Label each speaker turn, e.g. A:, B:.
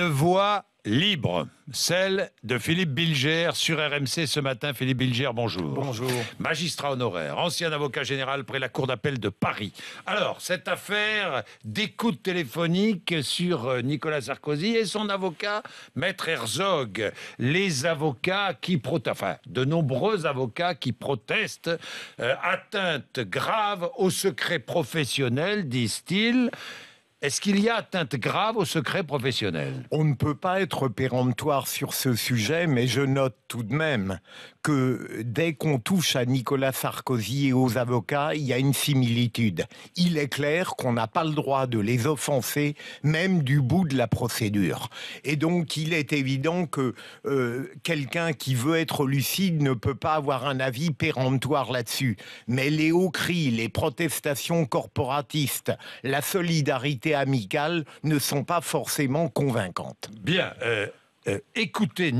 A: Une voix libre, celle de Philippe Bilger sur RMC ce matin. Philippe Bilger, bonjour. Bonjour. Magistrat honoraire, ancien avocat général près la Cour d'appel de Paris. Alors, cette affaire d'écoute téléphonique sur euh, Nicolas Sarkozy et son avocat, Maître Herzog. Les avocats qui protestent, enfin, de nombreux avocats qui protestent, euh, atteinte grave au secret professionnel, disent-ils. Est-ce qu'il y a atteinte grave au secret professionnel
B: On ne peut pas être péremptoire sur ce sujet, mais je note tout de même que dès qu'on touche à Nicolas Sarkozy et aux avocats, il y a une similitude. Il est clair qu'on n'a pas le droit de les offenser, même du bout de la procédure. Et donc, il est évident que euh, quelqu'un qui veut être lucide ne peut pas avoir un avis péremptoire là-dessus. Mais les hauts cris, les protestations corporatistes, la solidarité amicales ne sont pas forcément convaincantes.
A: Bien, euh, euh, écoutez.